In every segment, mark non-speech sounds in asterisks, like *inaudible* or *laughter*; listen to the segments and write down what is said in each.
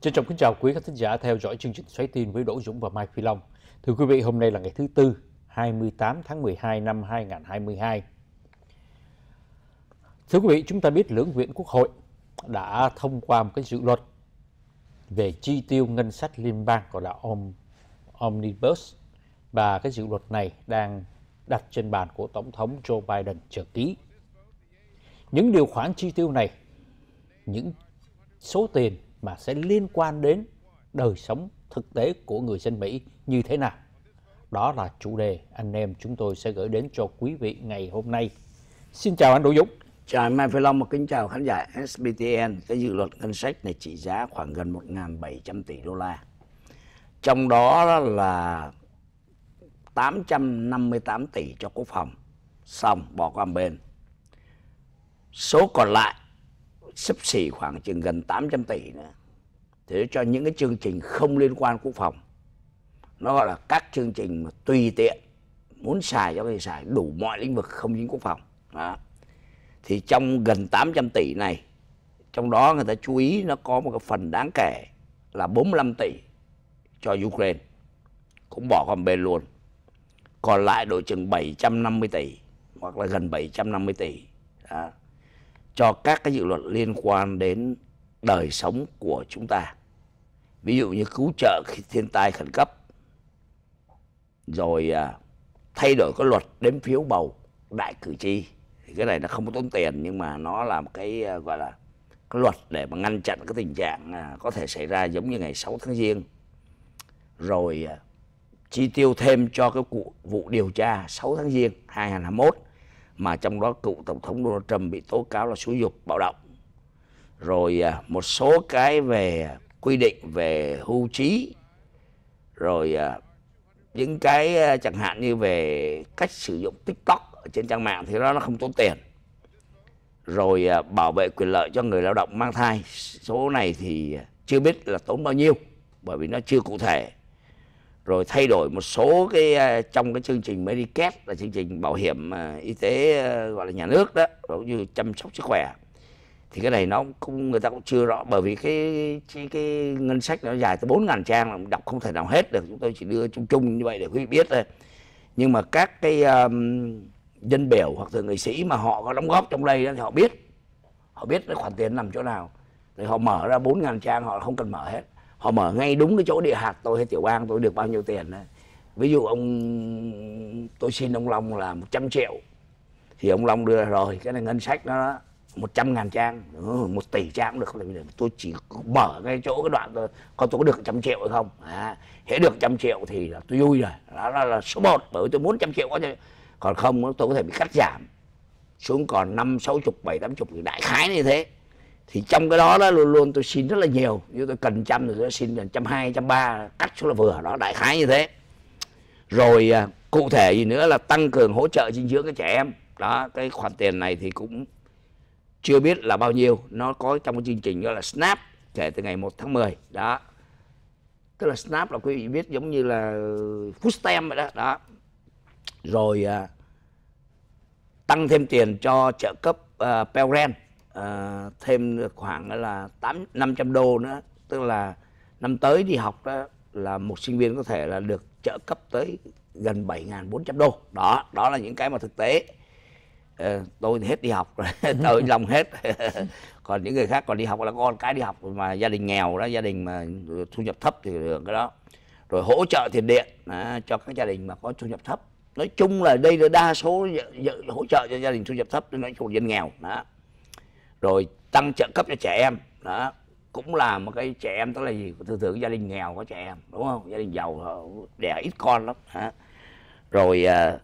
Trân trọng kính chào quý khán thính giả theo dõi chương trình xoáy tin với Đỗ Dũng và Mai Phi Long. Thưa quý vị, hôm nay là ngày thứ Tư, 28 tháng 12 năm 2022. Thưa quý vị, chúng ta biết lưỡng viện Quốc hội đã thông qua một cái dự luật về chi tiêu ngân sách liên bang gọi là Om, Omnibus và cái dự luật này đang đặt trên bàn của Tổng thống Joe Biden chờ ký. Những điều khoản chi tiêu này, những số tiền mà sẽ liên quan đến đời sống thực tế của người dân Mỹ như thế nào. Đó là chủ đề anh em chúng tôi sẽ gửi đến cho quý vị ngày hôm nay. Xin chào anh Đỗ Dũng. Chào anh Mai Phi Long và kính chào khán giả SBTN. Cái dự luật ngân sách này trị giá khoảng gần 1.700 tỷ đô la. Trong đó là 858 tỷ cho quốc phòng, xong bỏ qua bên. Số còn lại sấp xỉ khoảng chừng gần 800 tỷ nữa để cho những cái chương trình không liên quan quốc phòng nó gọi là các chương trình mà tùy tiện muốn xài cho cái xài đủ mọi lĩnh vực không dính quốc phòng đó. thì trong gần 800 tỷ này trong đó người ta chú ý nó có một cái phần đáng kể là 45 tỷ cho Ukraine cũng bỏ con bên luôn còn lại độ chừng 750 tỷ hoặc là gần 750 tỷ đó cho các cái dự luật liên quan đến đời sống của chúng ta ví dụ như cứu trợ khi thiên tai khẩn cấp rồi à, thay đổi cái luật đếm phiếu bầu đại cử tri thì cái này nó không có tốn tiền nhưng mà nó là một cái à, gọi là cái luật để mà ngăn chặn cái tình trạng à, có thể xảy ra giống như ngày 6 tháng giêng rồi chi tiêu thêm cho cái vụ, điều tra 6 tháng giêng 2021 mà trong đó cựu tổng thống Donald Trump bị tố cáo là xúi dục bạo động rồi à, một số cái về quy định về hưu trí rồi à, những cái à, chẳng hạn như về cách sử dụng TikTok ở trên trang mạng thì đó nó không tốn tiền rồi bảo vệ quyền lợi cho người lao động mang thai số này thì chưa biết là tốn bao nhiêu bởi vì nó chưa cụ thể rồi thay đổi một số cái à, trong cái chương trình Medicare là chương trình bảo hiểm à, y tế à, gọi là nhà nước đó cũng như chăm sóc sức khỏe thì cái này nó cũng người ta cũng chưa rõ bởi vì cái cái, cái ngân sách nó dài tới bốn ngàn trang là đọc không thể nào hết được chúng tôi chỉ đưa chung chung như vậy để quý vị biết thôi nhưng mà các cái um, dân biểu hoặc là người sĩ mà họ có đóng góp trong đây thì họ biết họ biết cái khoản tiền nằm chỗ nào thì họ mở ra bốn ngàn trang họ không cần mở hết họ mở ngay đúng cái chỗ địa hạt tôi hay tiểu bang tôi được bao nhiêu tiền đấy ví dụ ông tôi xin ông long là 100 triệu thì ông long đưa rồi cái này ngân sách nó một trăm ngàn trang ừ, một tỷ trang cũng được tôi chỉ mở ngay chỗ cái đoạn thôi coi tôi có được trăm triệu hay không à, hễ được trăm triệu thì là tôi vui rồi đó là, là số 1 bởi tôi muốn trăm triệu quá còn không tôi có thể bị cắt giảm xuống còn năm sáu chục bảy tám chục đại khái như thế thì trong cái đó đó luôn luôn tôi xin rất là nhiều như tôi cần trăm thì tôi xin trăm hai trăm ba cắt số là vừa đó đại khái như thế rồi à, cụ thể gì nữa là tăng cường hỗ trợ dinh dưỡng cho trẻ em đó cái khoản tiền này thì cũng chưa biết là bao nhiêu nó có trong cái chương trình gọi là snap kể từ ngày 1 tháng 10 đó tức là snap là quý vị biết giống như là food stamp vậy đó đó rồi à, tăng thêm tiền cho trợ cấp à, Pell Grant uh, thêm khoảng là tám năm trăm đô nữa tức là năm tới đi học đó là một sinh viên có thể là được trợ cấp tới gần 7.400 đô đó đó là những cái mà thực tế uh, tôi hết đi học rồi *laughs* tôi *laughs* lòng hết *laughs* còn những người khác còn đi học là con cái đi học mà gia đình nghèo đó gia đình mà thu nhập thấp thì được cái đó rồi hỗ trợ tiền điện à, cho các gia đình mà có thu nhập thấp nói chung là đây là đa số hỗ trợ cho gia đình thu nhập thấp nói chung là dân nghèo đó rồi tăng trợ cấp cho trẻ em đó cũng là một cái trẻ em tức là gì thường thường gia đình nghèo có trẻ em đúng không gia đình giàu đẻ ít con lắm hả rồi à,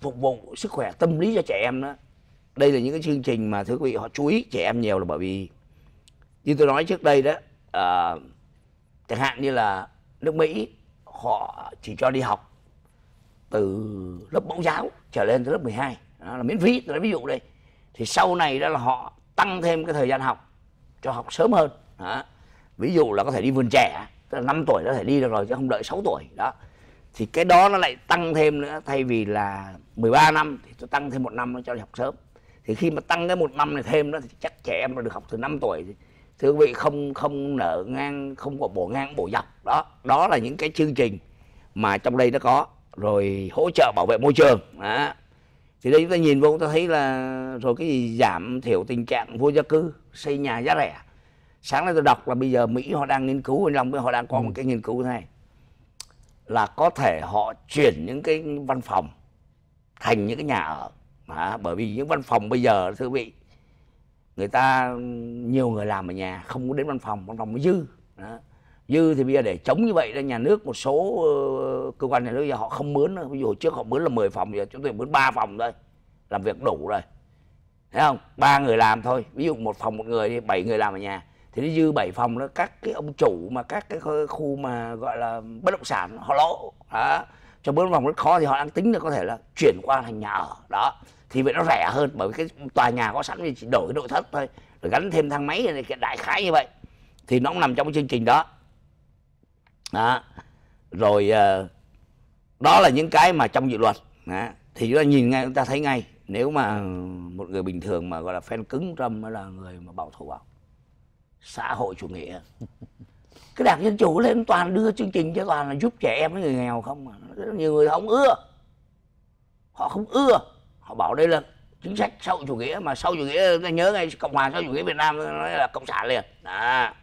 phục vụ sức khỏe tâm lý cho trẻ em đó đây là những cái chương trình mà thưa quý vị họ chú ý trẻ em nhiều là bởi vì như tôi nói trước đây đó à, chẳng hạn như là nước mỹ họ chỉ cho đi học từ lớp mẫu giáo trở lên tới lớp 12 đó là miễn phí tôi nói ví dụ đây thì sau này đó là họ tăng thêm cái thời gian học cho học sớm hơn đó. ví dụ là có thể đi vườn trẻ tức là 5 tuổi đã thể đi được rồi chứ không đợi 6 tuổi đó thì cái đó nó lại tăng thêm nữa thay vì là 13 năm thì tôi tăng thêm một năm nó cho đi học sớm thì khi mà tăng cái một năm này thêm đó thì chắc trẻ em được học từ 5 tuổi thưa quý vị không không nợ ngang không có bổ ngang bổ dọc đó đó là những cái chương trình mà trong đây nó có rồi hỗ trợ bảo vệ môi trường đó thì đây chúng ta nhìn vô chúng ta thấy là rồi cái gì giảm thiểu tình trạng vô gia cư xây nhà giá rẻ sáng nay tôi đọc là bây giờ mỹ họ đang nghiên cứu anh long họ đang có một ừ. cái nghiên cứu này là có thể họ chuyển những cái văn phòng thành những cái nhà ở à, bởi vì những văn phòng bây giờ thưa vị người ta nhiều người làm ở nhà không có đến văn phòng văn phòng mới dư đó dư thì bây giờ để chống như vậy là nhà nước một số ờ, cơ quan nhà nước giờ họ không mướn ví dụ trước họ mướn là 10 phòng giờ chúng tôi mướn 3 phòng thôi làm việc đủ rồi thấy không ba người làm thôi ví dụ một phòng một người thì bảy người làm ở nhà thì nó dư 7 phòng đó các cái ông chủ mà các cái khu mà gọi là bất động sản họ lỗ đó cho bốn phòng rất khó thì họ đang tính là có thể là chuyển qua thành nhà ở đó thì vậy nó rẻ hơn bởi vì cái tòa nhà có sẵn thì chỉ đổi cái nội thất thôi rồi gắn thêm thang máy này cái đại khái như vậy thì nó cũng nằm trong cái chương trình đó đó rồi ờ, đó là những cái mà trong dự luật đó. thì chúng ta nhìn ngay chúng ta thấy ngay nếu mà một người bình thường mà gọi là fan cứng trâm là người mà bảo thủ bảo xã hội chủ nghĩa *laughs* cái đảng dân chủ lên toàn đưa chương trình cho toàn là giúp trẻ em với người nghèo không mà rất nhiều người không ưa họ không ưa họ bảo đây là chính sách xã hội chủ nghĩa mà sau chủ nghĩa ta nhớ ngay cộng hòa sau chủ nghĩa việt nam nói là cộng sản liền à.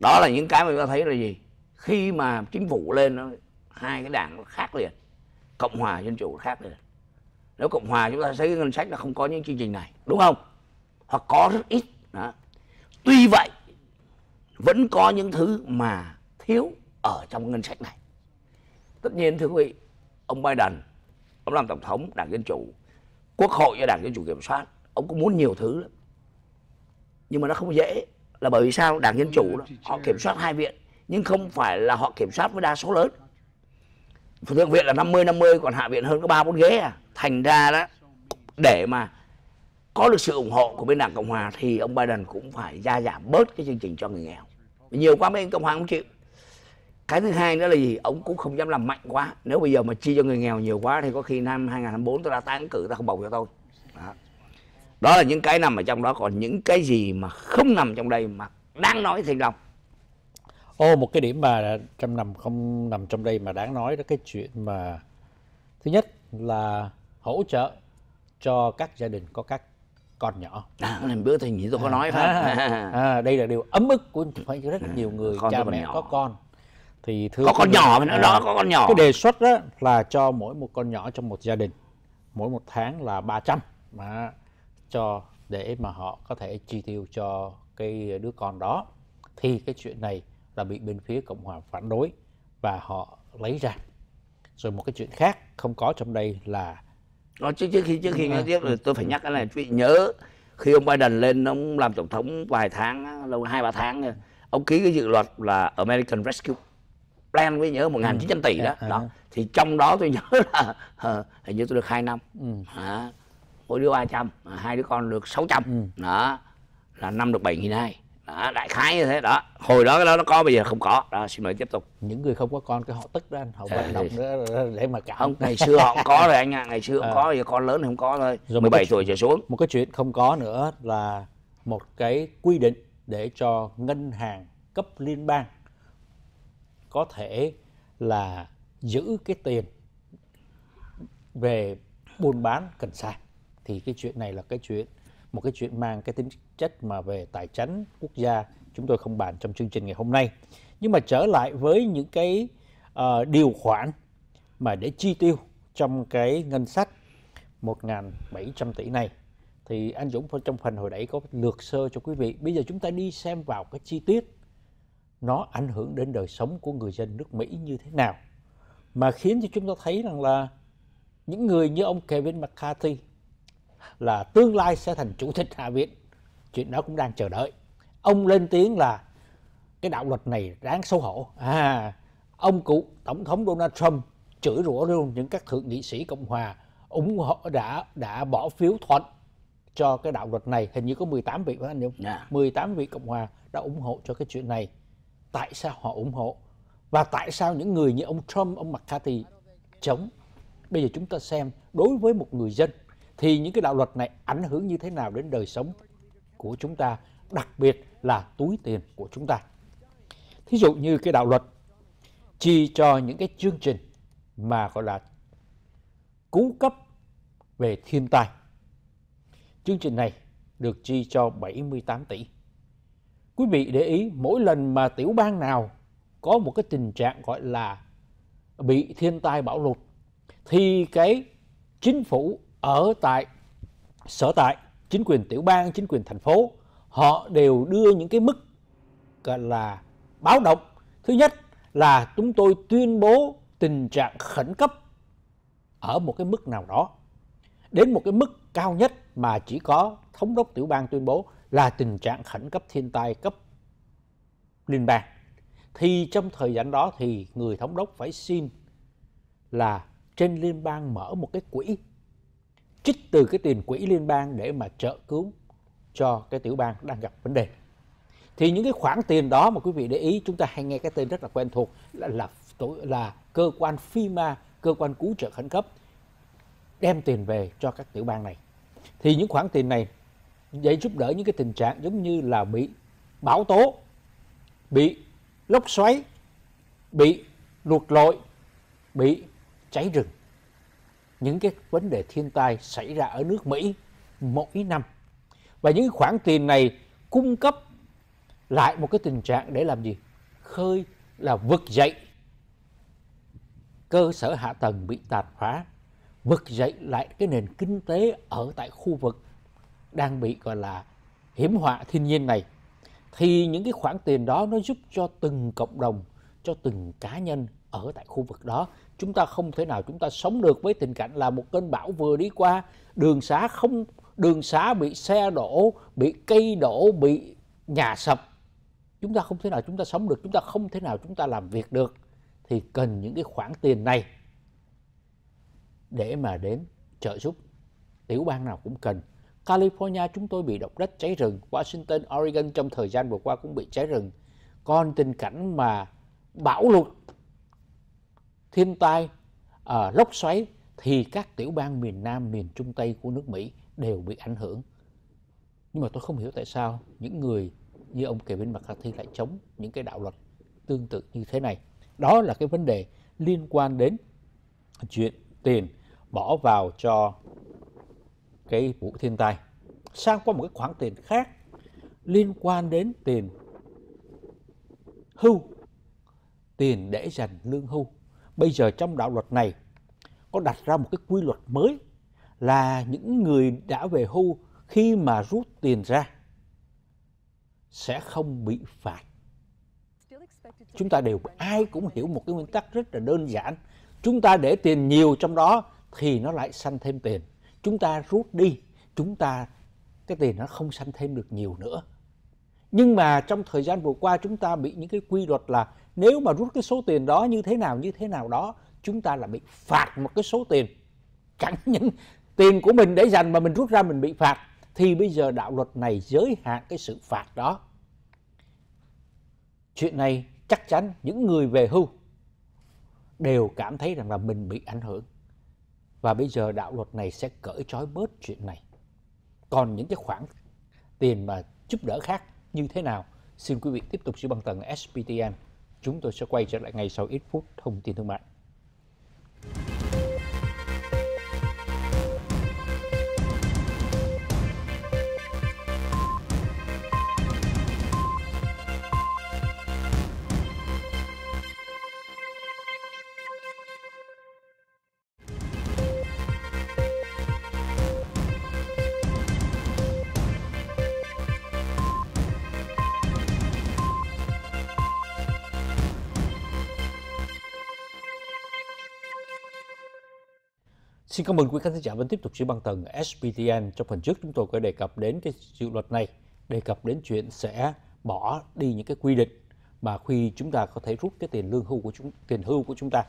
đó là những cái mà chúng ta thấy là gì khi mà chính phủ lên nó hai cái đảng khác liền cộng hòa dân chủ khác liền nếu cộng hòa chúng ta thấy ngân sách là không có những chương trình này đúng không hoặc có rất ít đó tuy vậy vẫn có những thứ mà thiếu ở trong ngân sách này tất nhiên thưa quý vị ông biden ông làm tổng thống đảng dân chủ quốc hội do đảng dân chủ kiểm soát ông cũng muốn nhiều thứ lắm nhưng mà nó không dễ là bởi vì sao đảng dân chủ đó, họ kiểm soát hai viện nhưng không phải là họ kiểm soát với đa số lớn thượng viện là 50 50 còn hạ viện hơn có ba bốn ghế à thành ra đó để mà có được sự ủng hộ của bên đảng cộng hòa thì ông biden cũng phải gia giảm bớt cái chương trình cho người nghèo nhiều quá mấy cộng hòa không chịu cái thứ hai nữa là gì ông cũng không dám làm mạnh quá nếu bây giờ mà chi cho người nghèo nhiều quá thì có khi năm 2024 tôi đã tán cử ta không bầu cho tôi đó. đó là những cái nằm ở trong đó còn những cái gì mà không nằm trong đây mà đang nói thành lòng Ô một cái điểm mà trong nằm không nằm trong đây mà đáng nói đó cái chuyện mà thứ nhất là hỗ trợ cho các gia đình có các con nhỏ. À, bữa thì nghĩ tôi có nói phải à, *laughs* à, đây là điều ấm ức của phải rất nhiều à, người con cha mẹ nhỏ. có con thì thưa có con nhỏ mà nữa à, đó có con nhỏ. Cái đề xuất đó là cho mỗi một con nhỏ trong một gia đình mỗi một tháng là 300 mà cho để mà họ có thể chi tiêu cho cái đứa con đó thì cái chuyện này là bị bên phía Cộng hòa phản đối và họ lấy ra. Rồi một cái chuyện khác không có trong đây là Đó, ờ, trước, trước khi trước khi nói tiếp là tôi phải ừ. nhắc cái này quý vị nhớ khi ông Biden lên ông làm tổng thống vài tháng lâu hai ba tháng ông ký cái dự luật là American Rescue Plan với nhớ 1.900 ừ. tỷ đó, dạ, dạ. đó. thì trong đó tôi nhớ là *laughs* ờ, hình như tôi được 2 năm ừ. hả? à, mỗi đứa 300 hai đứa con được 600 ừ. đó là năm được 7 hai đó, đại khái như thế đó hồi đó cái đó nó có bây giờ không có đó xin mời tiếp tục những người không có con cái họ tức đó anh họ vận ờ, động đó để mà cảm không ngày xưa họ có rồi anh ạ à. ngày xưa không à. Ờ. có giờ con lớn thì không có thôi rồi 17 tuổi trở xuống một cái chuyện không có nữa là một cái quy định để cho ngân hàng cấp liên bang có thể là giữ cái tiền về buôn bán cần sa thì cái chuyện này là cái chuyện một cái chuyện mang cái tính chất mà về tài chính quốc gia chúng tôi không bàn trong chương trình ngày hôm nay nhưng mà trở lại với những cái uh, điều khoản mà để chi tiêu trong cái ngân sách 1.700 tỷ này thì anh Dũng trong phần hồi nãy có lược sơ cho quý vị bây giờ chúng ta đi xem vào cái chi tiết nó ảnh hưởng đến đời sống của người dân nước Mỹ như thế nào mà khiến cho chúng ta thấy rằng là những người như ông Kevin McCarthy là tương lai sẽ thành chủ tịch Hạ viện. Chuyện đó cũng đang chờ đợi. Ông lên tiếng là cái đạo luật này đáng xấu hổ. À, ông cụ tổng thống Donald Trump chửi rủa luôn những các thượng nghị sĩ Cộng hòa ủng hộ đã đã bỏ phiếu thuận cho cái đạo luật này hình như có 18 vị phải anh không? Yeah. 18 vị cộng hòa đã ủng hộ cho cái chuyện này. Tại sao họ ủng hộ? Và tại sao những người như ông Trump, ông McCarthy chống? Bây giờ chúng ta xem đối với một người dân thì những cái đạo luật này ảnh hưởng như thế nào đến đời sống của chúng ta, đặc biệt là túi tiền của chúng ta. Thí dụ như cái đạo luật chi cho những cái chương trình mà gọi là cứu cấp về thiên tai. Chương trình này được chi cho 78 tỷ. Quý vị để ý mỗi lần mà tiểu bang nào có một cái tình trạng gọi là bị thiên tai bão lụt thì cái chính phủ ở tại sở tại chính quyền tiểu bang chính quyền thành phố họ đều đưa những cái mức gọi là báo động thứ nhất là chúng tôi tuyên bố tình trạng khẩn cấp ở một cái mức nào đó đến một cái mức cao nhất mà chỉ có thống đốc tiểu bang tuyên bố là tình trạng khẩn cấp thiên tai cấp liên bang thì trong thời gian đó thì người thống đốc phải xin là trên liên bang mở một cái quỹ trích từ cái tiền quỹ liên bang để mà trợ cứu cho cái tiểu bang đang gặp vấn đề thì những cái khoản tiền đó mà quý vị để ý chúng ta hay nghe cái tên rất là quen thuộc là là là cơ quan FEMA cơ quan cứu trợ khẩn cấp đem tiền về cho các tiểu bang này thì những khoản tiền này để giúp đỡ những cái tình trạng giống như là bị bão tố bị lốc xoáy bị lụt lội bị cháy rừng những cái vấn đề thiên tai xảy ra ở nước Mỹ mỗi năm. Và những khoản tiền này cung cấp lại một cái tình trạng để làm gì? Khơi là vực dậy cơ sở hạ tầng bị tàn phá, vực dậy lại cái nền kinh tế ở tại khu vực đang bị gọi là hiểm họa thiên nhiên này thì những cái khoản tiền đó nó giúp cho từng cộng đồng, cho từng cá nhân ở tại khu vực đó chúng ta không thể nào chúng ta sống được với tình cảnh là một cơn bão vừa đi qua đường xá không đường xá bị xe đổ bị cây đổ bị nhà sập chúng ta không thể nào chúng ta sống được chúng ta không thể nào chúng ta làm việc được thì cần những cái khoản tiền này để mà đến trợ giúp tiểu bang nào cũng cần California chúng tôi bị động đất cháy rừng Washington Oregon trong thời gian vừa qua cũng bị cháy rừng còn tình cảnh mà bão lụt thiên tai, à, lốc xoáy thì các tiểu bang miền Nam, miền Trung Tây của nước Mỹ đều bị ảnh hưởng. Nhưng mà tôi không hiểu tại sao những người như ông Kevin McCarthy lại chống những cái đạo luật tương tự như thế này. Đó là cái vấn đề liên quan đến chuyện tiền bỏ vào cho cái vụ thiên tai. Sang qua một cái khoản tiền khác liên quan đến tiền hưu, tiền để dành lương hưu. Bây giờ trong đạo luật này có đặt ra một cái quy luật mới là những người đã về hưu khi mà rút tiền ra sẽ không bị phạt. Chúng ta đều ai cũng hiểu một cái nguyên tắc rất là đơn giản. Chúng ta để tiền nhiều trong đó thì nó lại sanh thêm tiền. Chúng ta rút đi, chúng ta cái tiền nó không sanh thêm được nhiều nữa. Nhưng mà trong thời gian vừa qua chúng ta bị những cái quy luật là nếu mà rút cái số tiền đó như thế nào như thế nào đó chúng ta là bị phạt một cái số tiền chẳng những tiền của mình để dành mà mình rút ra mình bị phạt thì bây giờ đạo luật này giới hạn cái sự phạt đó chuyện này chắc chắn những người về hưu đều cảm thấy rằng là mình bị ảnh hưởng và bây giờ đạo luật này sẽ cởi trói bớt chuyện này còn những cái khoản tiền mà giúp đỡ khác như thế nào xin quý vị tiếp tục sự băng tầng SPTN Chúng tôi sẽ quay trở lại ngay sau ít phút thông tin thương mại. Xin cảm ơn quý khán giả vẫn tiếp tục chiếu băng tầng SPTN. Trong phần trước chúng tôi có đề cập đến cái dự luật này, đề cập đến chuyện sẽ bỏ đi những cái quy định mà khi chúng ta có thể rút cái tiền lương hưu của chúng tiền hưu của chúng ta.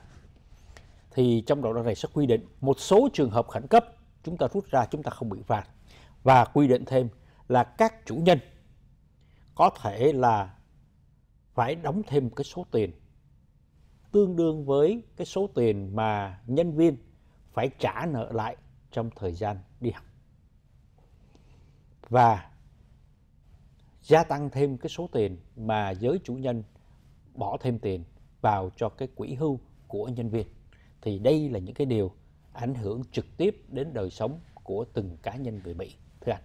Thì trong đó này sẽ quy định một số trường hợp khẩn cấp chúng ta rút ra chúng ta không bị phạt và quy định thêm là các chủ nhân có thể là phải đóng thêm cái số tiền tương đương với cái số tiền mà nhân viên phải trả nợ lại trong thời gian đi học. Và gia tăng thêm cái số tiền mà giới chủ nhân bỏ thêm tiền vào cho cái quỹ hưu của nhân viên. Thì đây là những cái điều ảnh hưởng trực tiếp đến đời sống của từng cá nhân người Mỹ. Thưa anh.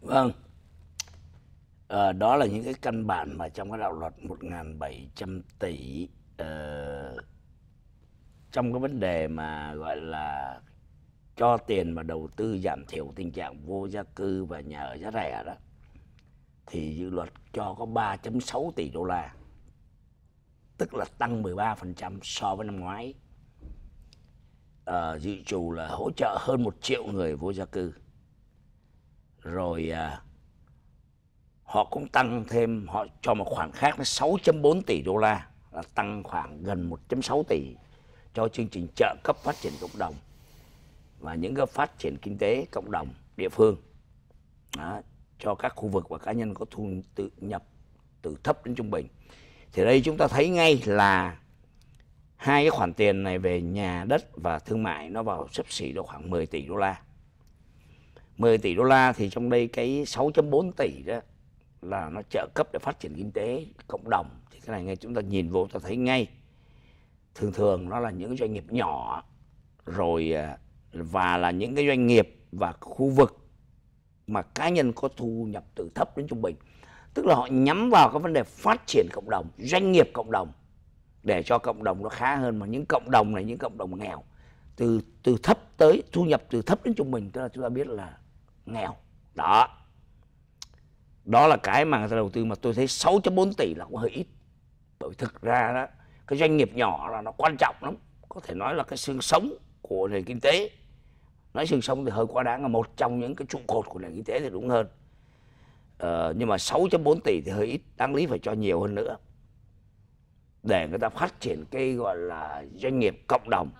Vâng. À, đó là những cái căn bản mà trong cái đạo luật 1.700 tỷ uh, trong cái vấn đề mà gọi là cho tiền mà đầu tư giảm thiểu tình trạng vô gia cư và nhà ở giá rẻ đó thì dự luật cho có 3.6 tỷ đô la tức là tăng 13% so với năm ngoái à, dự trù là hỗ trợ hơn một triệu người vô gia cư rồi à, họ cũng tăng thêm họ cho một khoản khác là 6.4 tỷ đô la là tăng khoảng gần 1.6 tỷ cho chương trình trợ cấp phát triển cộng đồng và những cái phát triển kinh tế cộng đồng địa phương đó, cho các khu vực và cá nhân có thu tự nhập từ thấp đến trung bình thì đây chúng ta thấy ngay là hai cái khoản tiền này về nhà đất và thương mại nó vào sấp xỉ độ khoảng 10 tỷ đô la 10 tỷ đô la thì trong đây cái 6.4 tỷ đó là nó trợ cấp để phát triển kinh tế cộng đồng thì cái này ngay chúng ta nhìn vô ta thấy ngay thường thường nó là những doanh nghiệp nhỏ rồi à, và là những cái doanh nghiệp và khu vực mà cá nhân có thu nhập từ thấp đến trung bình tức là họ nhắm vào cái vấn đề phát triển cộng đồng doanh nghiệp cộng đồng để cho cộng đồng nó khá hơn mà những cộng đồng này những cộng đồng nghèo từ từ thấp tới thu nhập từ thấp đến trung bình tức là chúng ta biết là nghèo đó đó là cái mà người ta đầu tư mà tôi thấy 6.4 tỷ là cũng hơi ít bởi thực ra đó cái doanh nghiệp nhỏ là nó quan trọng lắm có thể nói là cái xương sống của nền kinh tế nói xương sống thì hơi quá đáng là một trong những cái trụ cột của nền kinh tế thì đúng hơn ờ, nhưng mà 6.4 tỷ thì hơi ít đáng lý phải cho nhiều hơn nữa để người ta phát triển cái gọi là doanh nghiệp cộng đồng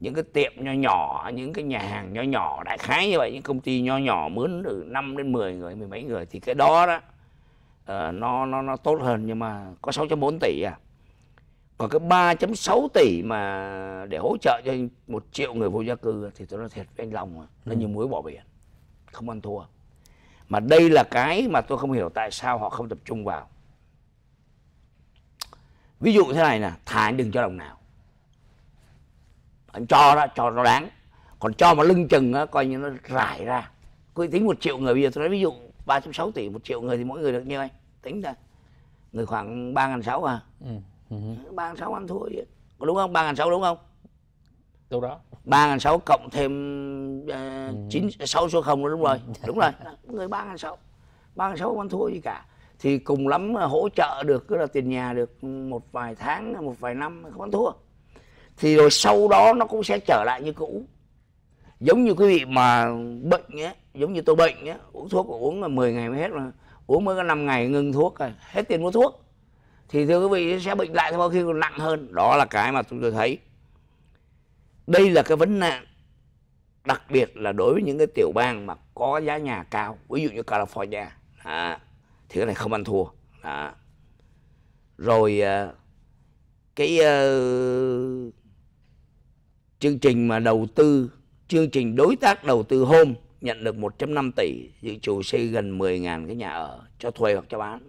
những cái tiệm nho nhỏ những cái nhà hàng nho nhỏ đại khái như vậy những công ty nho nhỏ mướn từ 5 đến 10 người mười mấy người thì cái đó đó uh, nó nó nó tốt hơn nhưng mà có 6.4 tỷ à còn cái 3.6 tỷ mà để hỗ trợ cho một triệu người vô gia cư thì tôi nói thiệt với anh lòng à, nó ừ. như muối bỏ biển không ăn thua mà đây là cái mà tôi không hiểu tại sao họ không tập trung vào ví dụ thế này nè thả anh đừng cho đồng nào anh cho đó cho nó đáng còn cho mà lưng chừng á, coi như nó rải ra cứ tính một triệu người bây giờ tôi nói ví dụ 3.6 tỷ một triệu người thì mỗi người được nhiêu anh tính ra người khoảng ba ngàn sáu à ừ. Ừ. ba sáu ăn thua vậy, có đúng không ba sáu đúng không đâu đó ba sáu cộng thêm ờ, ừ. chín uh, sáu số không đúng rồi ừ. đúng rồi người ba sáu ba sáu không ăn thua gì cả thì cùng lắm hỗ trợ được cứ là tiền nhà được một vài tháng một vài năm không ăn thua thì rồi sau đó nó cũng sẽ trở lại như cũ giống như quý vị mà bệnh ấy, giống như tôi bệnh ấy, uống thuốc uống là 10 ngày mới hết mà uống mới có 5 ngày ngừng thuốc rồi hết tiền mua thuốc thì thưa quý vị sẽ bệnh lại có khi còn nặng hơn đó là cái mà chúng tôi thấy đây là cái vấn nạn đặc biệt là đối với những cái tiểu bang mà có giá nhà cao ví dụ như California à, thì cái này không ăn thua à. rồi cái uh, chương trình mà đầu tư chương trình đối tác đầu tư hôm nhận được 1.5 tỷ dự trù xây gần 10.000 cái nhà ở cho thuê hoặc cho bán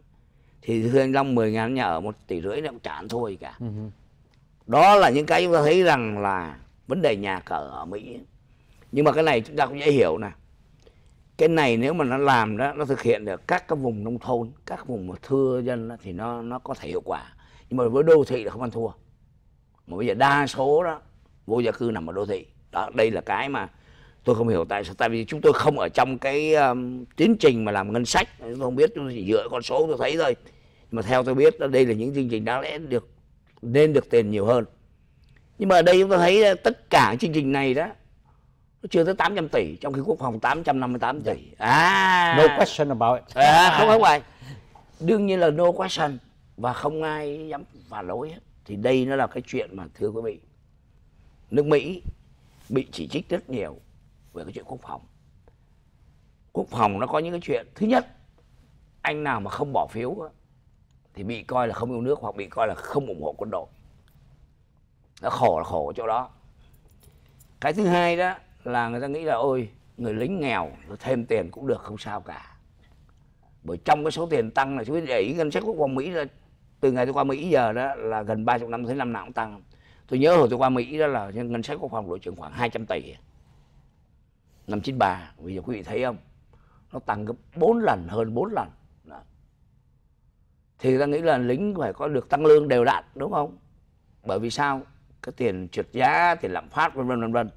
thì Hương Long 10 ngàn nhà ở một tỷ rưỡi nó cũng chán thôi cả ừ đó là những cái chúng ta thấy rằng là vấn đề nhà cửa ở Mỹ nhưng mà cái này chúng ta cũng dễ hiểu nè cái này nếu mà nó làm đó nó thực hiện được các cái vùng nông thôn các vùng mà thưa dân đó, thì nó nó có thể hiệu quả nhưng mà với đô thị là không ăn thua mà bây giờ đa số đó vô gia cư nằm ở đô thị đó đây là cái mà tôi không hiểu tại sao tại vì chúng tôi không ở trong cái um, tiến trình mà làm ngân sách tôi không biết tôi chỉ dựa con số tôi thấy thôi nhưng mà theo tôi biết đây là những chương trình đáng lẽ được nên được tiền nhiều hơn nhưng mà ở đây chúng ta thấy uh, tất cả chương trình này đó nó chưa tới 800 tỷ trong khi quốc phòng 858 tỷ à no question about it à, không không phải đương nhiên là no question và không ai dám phản lỗi hết thì đây nó là cái chuyện mà thưa quý vị nước Mỹ bị chỉ trích rất nhiều về cái chuyện quốc phòng quốc phòng nó có những cái chuyện thứ nhất anh nào mà không bỏ phiếu thì bị coi là không yêu nước hoặc bị coi là không ủng hộ quân đội nó khổ là khổ ở chỗ đó cái thứ hai đó là người ta nghĩ là ôi người lính nghèo thêm tiền cũng được không sao cả bởi trong cái số tiền tăng là chú để ý ngân sách quốc phòng mỹ là từ ngày tôi qua mỹ giờ đó là gần ba chục năm thấy năm nào cũng tăng tôi nhớ hồi tôi qua mỹ đó là ngân sách quốc phòng đội trưởng khoảng 200 tỷ năm 93 bây giờ quý vị thấy không nó tăng gấp 4 lần hơn 4 lần Đó. thì ta nghĩ là lính phải có được tăng lương đều đặn đúng không bởi vì sao cái tiền trượt giá tiền lạm phát vân vân vân vân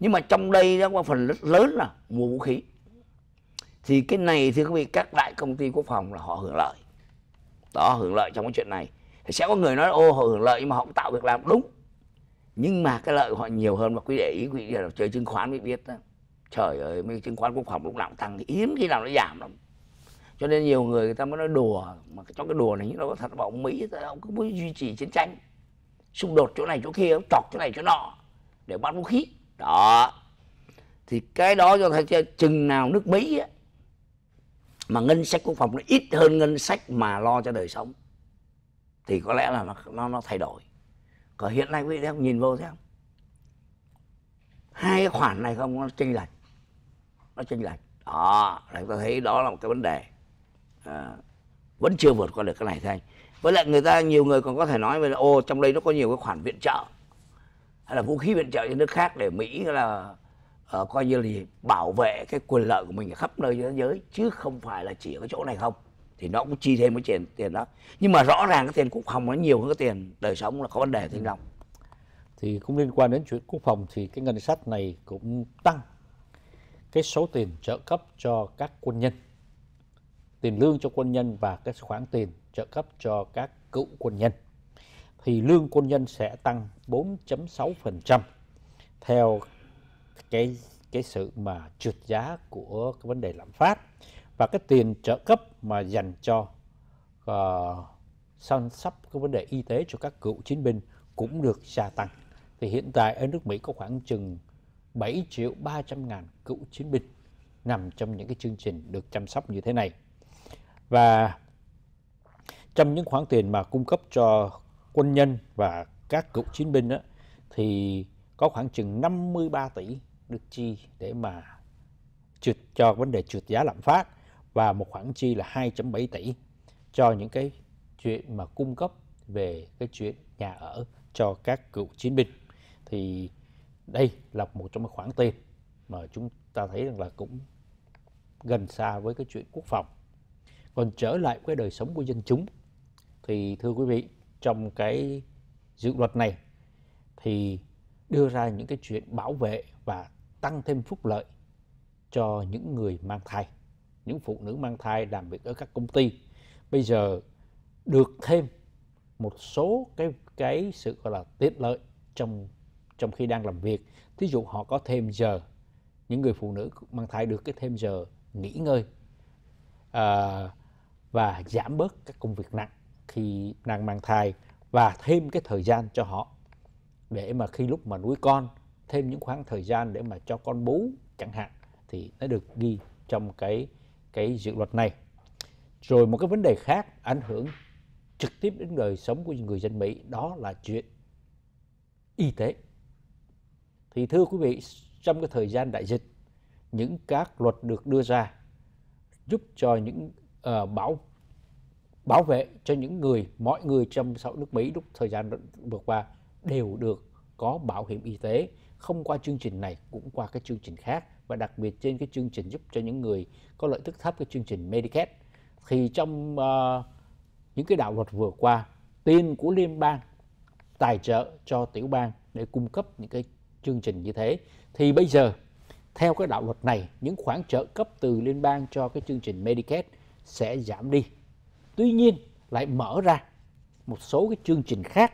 nhưng mà trong đây đã qua phần rất lớn là mua vũ khí thì cái này thì quý vị các đại công ty quốc phòng là họ hưởng lợi đó hưởng lợi trong cái chuyện này thì sẽ có người nói ô họ hưởng lợi nhưng mà họ cũng tạo việc làm đúng nhưng mà cái lợi của họ nhiều hơn mà quý để ý quý là chơi chứng khoán mới biết đó trời ơi mấy chứng khoán quốc phòng lúc nào cũng tăng hiếm khi nào nó giảm lắm cho nên nhiều người người ta mới nói đùa mà trong cái đùa này nó có thật vọng ông mỹ ông cứ muốn duy trì chiến tranh xung đột chỗ này chỗ kia ông chọc chỗ này chỗ nọ để bắt vũ khí đó thì cái đó cho thấy chừng nào nước mỹ ấy, mà ngân sách quốc phòng nó ít hơn ngân sách mà lo cho đời sống thì có lẽ là nó nó, nó thay đổi còn hiện nay quý vị nhìn vô thấy không hai cái khoản này không nó chênh lệch nó chênh lệch đó là chúng ta thấy đó là một cái vấn đề à, vẫn chưa vượt qua được cái này thôi với lại người ta nhiều người còn có thể nói về là ô trong đây nó có nhiều cái khoản viện trợ hay là vũ khí viện trợ cho nước khác để mỹ là uh, coi như là bảo vệ cái quyền lợi của mình ở khắp nơi trên thế giới chứ không phải là chỉ ở cái chỗ này không thì nó cũng chi thêm cái tiền tiền đó nhưng mà rõ ràng cái tiền quốc phòng nó nhiều hơn cái tiền đời sống là có vấn đề thì ừ. thì cũng liên quan đến chuyện quốc phòng thì cái ngân sách này cũng tăng cái số tiền trợ cấp cho các quân nhân, tiền lương cho quân nhân và cái khoản tiền trợ cấp cho các cựu quân nhân thì lương quân nhân sẽ tăng 4.6% theo cái cái sự mà trượt giá của cái vấn đề lạm phát và cái tiền trợ cấp mà dành cho uh, săn sóc cái vấn đề y tế cho các cựu chiến binh cũng được gia tăng. Thì hiện tại ở nước Mỹ có khoảng chừng 7 triệu 300 ngàn cựu chiến binh nằm trong những cái chương trình được chăm sóc như thế này. Và trong những khoản tiền mà cung cấp cho quân nhân và các cựu chiến binh đó, thì có khoảng chừng 53 tỷ được chi để mà trượt cho vấn đề trượt giá lạm phát và một khoản chi là 2.7 tỷ cho những cái chuyện mà cung cấp về cái chuyện nhà ở cho các cựu chiến binh thì đây là một trong những khoản tiền mà chúng ta thấy rằng là cũng gần xa với cái chuyện quốc phòng còn trở lại với đời sống của dân chúng thì thưa quý vị trong cái dự luật này thì đưa ra những cái chuyện bảo vệ và tăng thêm phúc lợi cho những người mang thai những phụ nữ mang thai làm việc ở các công ty bây giờ được thêm một số cái cái sự gọi là tiện lợi trong trong khi đang làm việc thí dụ họ có thêm giờ những người phụ nữ mang thai được cái thêm giờ nghỉ ngơi à, và giảm bớt các công việc nặng khi đang mang thai và thêm cái thời gian cho họ để mà khi lúc mà nuôi con thêm những khoảng thời gian để mà cho con bú chẳng hạn thì nó được ghi trong cái cái dự luật này rồi một cái vấn đề khác ảnh hưởng trực tiếp đến đời sống của những người dân Mỹ đó là chuyện y tế thì thưa quý vị, trong cái thời gian đại dịch, những các luật được đưa ra giúp cho những uh, bảo bảo vệ cho những người, mọi người trong xã hội nước Mỹ lúc thời gian vừa qua đều được có bảo hiểm y tế không qua chương trình này cũng qua cái chương trình khác và đặc biệt trên cái chương trình giúp cho những người có lợi tức thấp cái chương trình Medicaid thì trong uh, những cái đạo luật vừa qua tiền của liên bang tài trợ cho tiểu bang để cung cấp những cái chương trình như thế thì bây giờ theo cái đạo luật này những khoản trợ cấp từ liên bang cho cái chương trình Medicaid sẽ giảm đi. Tuy nhiên lại mở ra một số cái chương trình khác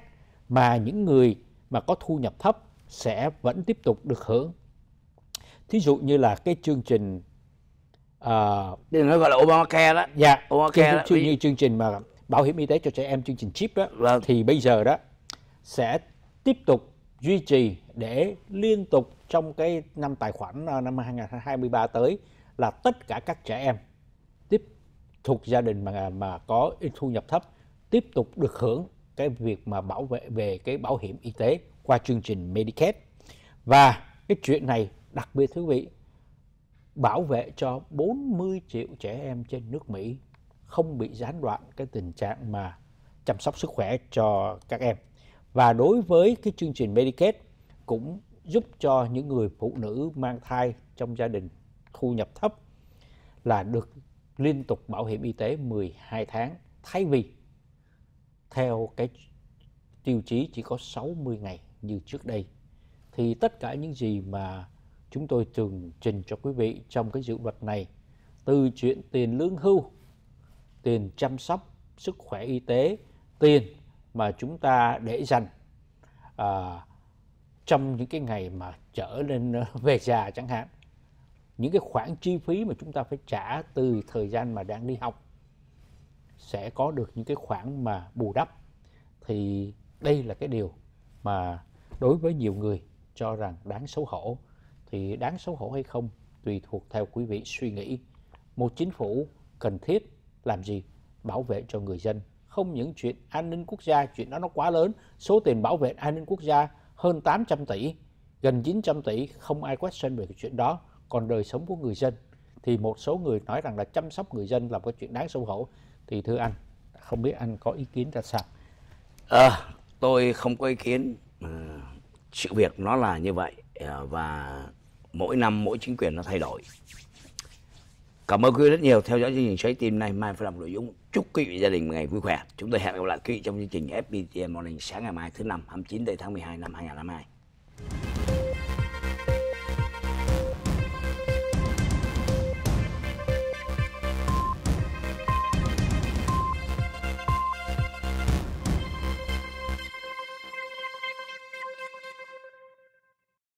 mà những người mà có thu nhập thấp sẽ vẫn tiếp tục được hưởng. Thí dụ như là cái chương trình uh, đừng nói gọi là Obamacare đó. Dạ, Obamacare chương, Chương, như chương trình mà bảo hiểm y tế cho trẻ em chương trình chip đó vâng. thì bây giờ đó sẽ tiếp tục duy trì để liên tục trong cái năm tài khoản ờ, năm 2023 tới là tất cả các trẻ em tiếp thuộc gia đình mà mà có thu nhập thấp tiếp tục được hưởng cái việc mà bảo vệ về cái bảo hiểm y tế qua chương trình Medicaid và cái chuyện này đặc biệt thú vị bảo vệ cho 40 triệu trẻ em trên nước Mỹ không bị gián đoạn cái tình trạng mà chăm sóc sức khỏe cho các em. Và đối với cái chương trình Medicaid cũng giúp cho những người phụ nữ mang thai trong gia đình thu nhập thấp là được liên tục bảo hiểm y tế 12 tháng thay vì theo cái tiêu chí chỉ có 60 ngày như trước đây. Thì tất cả những gì mà chúng tôi tường trình cho quý vị trong cái dự luật này từ chuyện tiền lương hưu, tiền chăm sóc sức khỏe y tế, tiền mà chúng ta để dành à, trong những cái ngày mà trở lên ờ, *laughs* về già chẳng hạn những cái khoản chi phí mà chúng ta phải trả từ thời gian mà đang đi học sẽ có được những cái khoản mà bù đắp thì đây là cái điều mà đối với nhiều người cho rằng đáng xấu hổ thì đáng xấu hổ hay không tùy thuộc theo quý vị suy nghĩ một chính phủ cần thiết làm gì bảo vệ cho người dân không những chuyện an ninh quốc gia chuyện đó nó quá lớn số tiền bảo vệ an ninh quốc gia hơn 800 tỷ, gần 900 tỷ, không ai question về cái chuyện đó. Còn đời sống của người dân thì một số người nói rằng là chăm sóc người dân là một chuyện đáng xấu hổ. Thì thưa anh, không biết anh có ý kiến ra sao? À, tôi không có ý kiến. Ờ, sự việc nó là như vậy ờ, và mỗi năm mỗi chính quyền nó thay đổi. Cảm ơn quý vị rất nhiều theo dõi chương trình Xoáy Tim này Mai phải làm Nội dung Chúc quý vị gia đình ngày vui khỏe. Chúng tôi hẹn gặp lại quý vị trong chương trình FPTN Morning sáng ngày mai thứ năm 29 tháng 12 năm 2022.